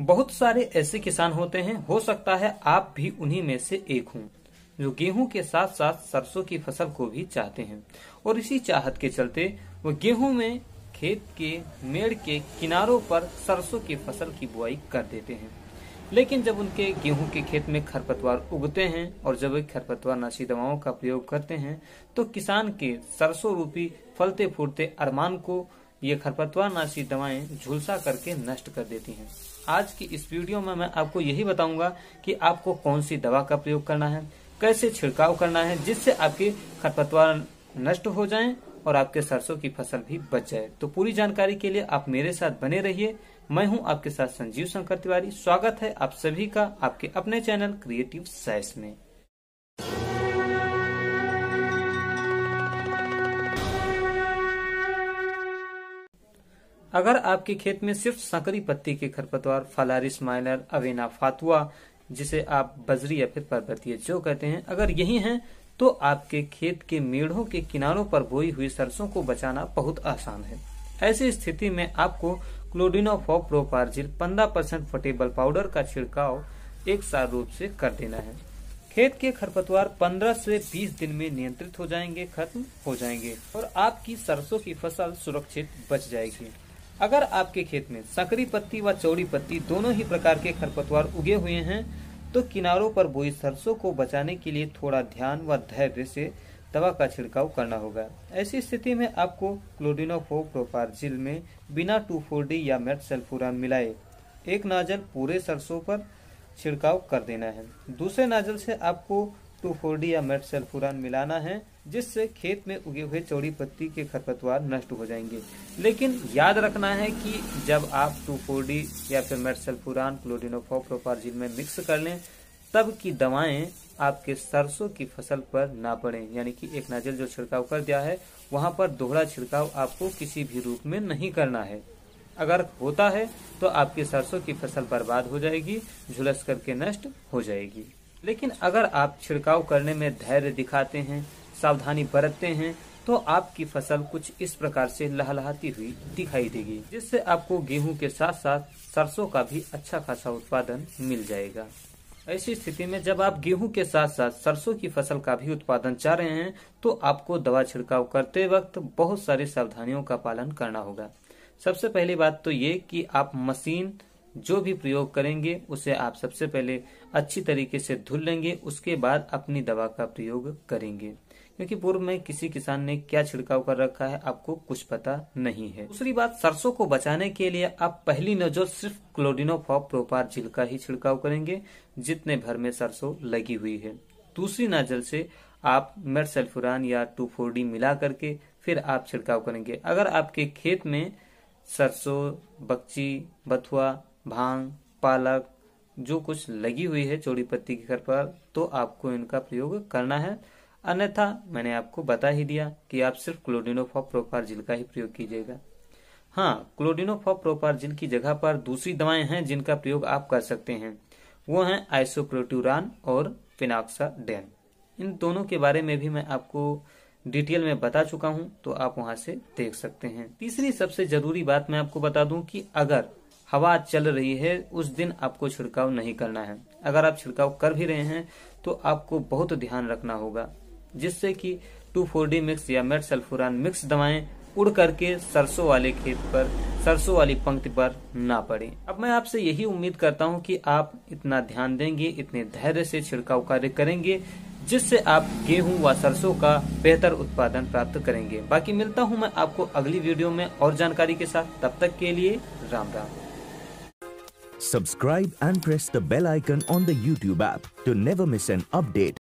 बहुत सारे ऐसे किसान होते हैं हो सकता है आप भी उन्हीं में से एक हों जो गेहूं के साथ साथ सरसों की फसल को भी चाहते हैं और इसी चाहत के चलते वो गेहूं में खेत के मेड़ के किनारों पर सरसों की फसल की बुआई कर देते हैं लेकिन जब उनके गेहूं के खेत में खरपतवार उगते हैं और जब वे खरपतवार नाशी दवाओं का प्रयोग करते हैं तो किसान के सरसों रूपी फलते फूलते अरमान को ये खरपतवार नाशी दवाएं झुलसा करके नष्ट कर देती हैं आज की इस वीडियो में मैं आपको यही बताऊंगा कि आपको कौन सी दवा का प्रयोग करना है कैसे छिड़काव करना है जिससे आपके खरपतवार नष्ट हो जाएं और आपके सरसों की फसल भी बच जाए तो पूरी जानकारी के लिए आप मेरे साथ बने रहिए मैं हूं आपके साथ संजीव शंकर तिवारी स्वागत है आप सभी का आपके अपने चैनल क्रिएटिव साइंस में अगर आपके खेत में सिर्फ संकरी पत्ती के खरपतवार फलारिस माइनर अवेना फातुआ जिसे आप बजरी या फिर पर्वतीय जो कहते हैं अगर यही हैं तो आपके खेत के मेढ़ों के किनारों पर बोई हुई सरसों को बचाना बहुत आसान है ऐसी स्थिति में आपको क्लोडिनोफोप्रोपार्जिल पंद्रह परसेंट फटेबल पाउडर का छिड़काव एक साल रूप से कर देना है खेत के खरपतवार 15 से 20 दिन में नियंत्रित हो जाएंगे खत्म हो जाएंगे और आपकी सरसों की फसल सुरक्षित बच जाएगी अगर आपके खेत में सकरी पत्ती व चौड़ी पत्ती दोनों ही प्रकार के खरपतवार उगे हुए हैं तो किनारों पर बोई सरसों को बचाने के लिए थोड़ा ध्यान व धैर्य से दवा का छिड़काव करना होगा ऐसी स्थिति में आपको क्लोडिनोफो प्रोपारजिल में बिना टू फोर डी या मेट सल्फुरान मिलाए एक नाजल पूरे सरसों पर छिड़काव कर देना है दूसरे नाजल से आपको को फोर्डी या मेट सल्फुरान मिलाना है जिससे खेत में उगे हुए चौड़ी पत्ती के खरपतवार नष्ट हो जाएंगे लेकिन याद रखना है कि जब आप टू फोर्डी या फिर मेट सल्फुरान क्लोडिनोफोप्रोपार्जिल में मिक्स कर लें तब की दवाएं आपके सरसों की फसल पर ना पड़े यानी कि एक नाजल जो छिड़काव कर दिया है वहां पर दोहरा छिड़काव आपको किसी भी रूप में नहीं करना है अगर होता है तो आपकी सरसों की फसल बर्बाद हो जाएगी झुलस करके नष्ट हो जाएगी लेकिन अगर आप छिड़काव करने में धैर्य दिखाते हैं सावधानी बरतते हैं तो आपकी फसल कुछ इस प्रकार से लहलहाती हुई दिखाई देगी जिससे आपको गेहूं के साथ साथ सरसों का भी अच्छा खासा उत्पादन मिल जाएगा ऐसी स्थिति में जब आप गेहूं के साथ साथ सरसों की फसल का भी उत्पादन चाह रहे हैं तो आपको दवा छिड़काव करते वक्त बहुत सारी सावधानियों का पालन करना होगा सबसे पहली बात तो ये कि आप मशीन जो भी प्रयोग करेंगे उसे आप सबसे पहले अच्छी तरीके से धुल लेंगे उसके बाद अपनी दवा का प्रयोग करेंगे क्योंकि पूर्व में किसी किसान ने क्या छिड़काव कर रखा है आपको कुछ पता नहीं है दूसरी बात सरसों को बचाने के लिए आप पहली नजर सिर्फ क्लोडिनोफॉप प्रोपार झील का ही छिड़काव करेंगे जितने भर में सरसों लगी हुई है दूसरी नजर से आप मेरसल्फुरान या टू फोर डी मिला करके फिर आप छिड़काव करेंगे अगर आपके खेत में सरसों बक्ची बथुआ भांग पालक जो कुछ लगी हुई है चौड़ी पत्ती के घर पर तो आपको इनका प्रयोग करना है अन्यथा मैंने आपको बता ही दिया कि आप सिर्फ क्लोडिनोफॉप्रोपारजिल का ही प्रयोग कीजिएगा हाँ जिल की जगह पर दूसरी दवाएं हैं जिनका प्रयोग आप कर सकते हैं वो हैं आइसोप्रोट्यूरान और फिनाक्साडेन इन दोनों के बारे में भी मैं आपको डिटेल में बता चुका हूँ तो आप वहां से देख सकते हैं तीसरी सबसे जरूरी बात मैं आपको बता दूं कि अगर हवा चल रही है उस दिन आपको छिड़काव नहीं करना है अगर आप छिड़काव कर भी रहे हैं तो आपको बहुत ध्यान रखना होगा जिससे कि टू फोर डी मिक्स या मेट सल्फुरान मिक्स दवाएं उड़ करके सरसों वाले खेत पर सरसों वाली पंक्ति पर ना पड़े अब मैं आपसे यही उम्मीद करता हूं कि आप इतना ध्यान देंगे इतने धैर्य से छिड़काव कार्य करेंगे जिससे आप गेहूं व सरसों का बेहतर उत्पादन प्राप्त करेंगे बाकी मिलता हूं मैं आपको अगली वीडियो में और जानकारी के साथ तब तक के लिए Ram Ram Subscribe and press the bell icon on the YouTube app to never miss an update